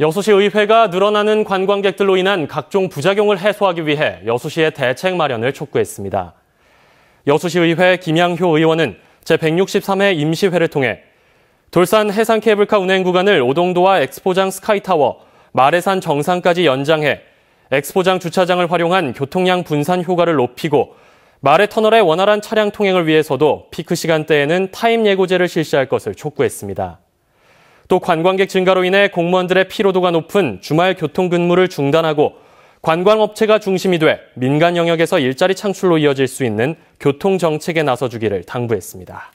여수시 의회가 늘어나는 관광객들로 인한 각종 부작용을 해소하기 위해 여수시의 대책 마련을 촉구했습니다. 여수시 의회 김양효 의원은 제163회 임시회를 통해 돌산 해상 케이블카 운행 구간을 오동도와 엑스포장 스카이타워, 마레산 정상까지 연장해 엑스포장 주차장을 활용한 교통량 분산 효과를 높이고 마레 터널의 원활한 차량 통행을 위해서도 피크 시간대에는 타임 예고제를 실시할 것을 촉구했습니다. 또 관광객 증가로 인해 공무원들의 피로도가 높은 주말 교통 근무를 중단하고 관광업체가 중심이 돼 민간 영역에서 일자리 창출로 이어질 수 있는 교통 정책에 나서주기를 당부했습니다.